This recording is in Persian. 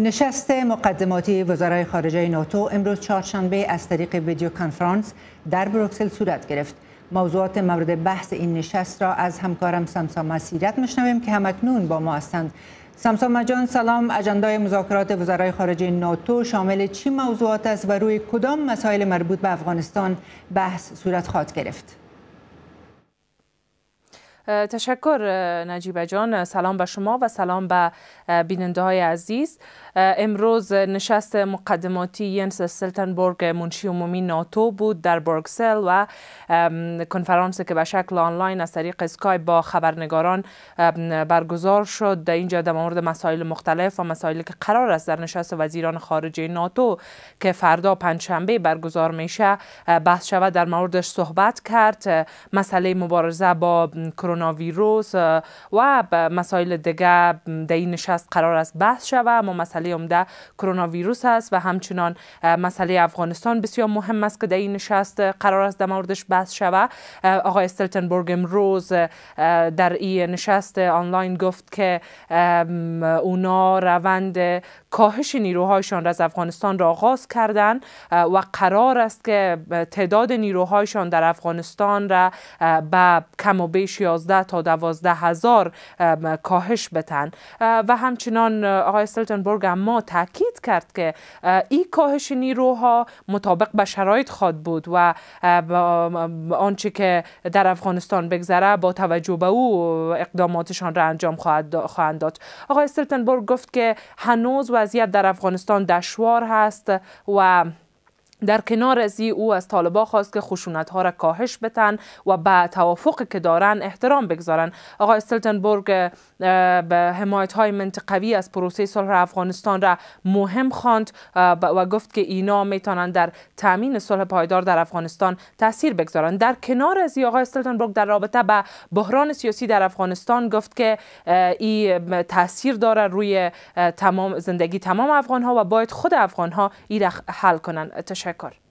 نشست مقدماتی وزرای خارجه ناتو امروز چهارشنبه از طریق ویدیو کنفرانس در بروکسل صورت گرفت. موضوعات مورد بحث این نشست را از همکارم سمسا مسیرت مشنویم که همکنون با ما هستند. سمسا جان سلام اجندای مذاکرات وزرای خارجه ناتو شامل چی موضوعات است و روی کدام مسائل مربوط به افغانستان بحث صورت خواهد گرفت؟ تشکر نجیبه جان سلام به شما و سلام به بیننده های عزیز امروز نشست مقدماتی ینس سلتنبورگ منشی عمومی ناتو بود در برگسل و کنفرانس که به شکل آنلاین از طریق سکای با خبرنگاران برگزار شد در اینجا در مورد مسائل مختلف و مسائلی که قرار است در نشست وزیران خارجه ناتو که فردا پنجشنبه برگزار میشه بحث شود در موردش صحبت کرد مسئله مبارزه با کرونا کرونا ویروس و مسائل دیگه در این نشست قرار است بحث شود اما مسئله عمده کرونا ویروس است و همچنان مسئله افغانستان بسیار مهم است که در این نشست قرار است در موردش بحث شود آقای استلتنبرگ امروز در این نشست آنلاین گفت که اونا روند کاهش نیروهایشان را از افغانستان را آغاز کردن و قرار است که تعداد نیروهایشان در افغانستان را به کم و بیش 11 تا 12 هزار کاهش بتن و همچنان آقای سلتنبرگ اما تاکید کرد که این کاهش نیروها مطابق به شرایط خواد بود و آنچه که در افغانستان بگذره با توجه به او اقداماتشان را انجام خواهند داد آقای سلتنبرگ گفت که هنوز و وضعیت در افغانستان دشوار هست و در کنار از او از طالبا خواست که خشونت ها را کاهش بتن و به توافقی که دارن احترام بگذارن آقای استلتنبرگ به حمایت های منطقوی از پروسه صلح افغانستان را مهم خواند و گفت که اینا میتونن در تامین صلح پایدار در افغانستان تاثیر بگذارن در کنار از آقای استلتنبرگ در رابطه به بحران سیاسی در افغانستان گفت که این تاثیر داره روی تمام زندگی تمام افغان ها و باید خود افغان ها این حل کنن Record.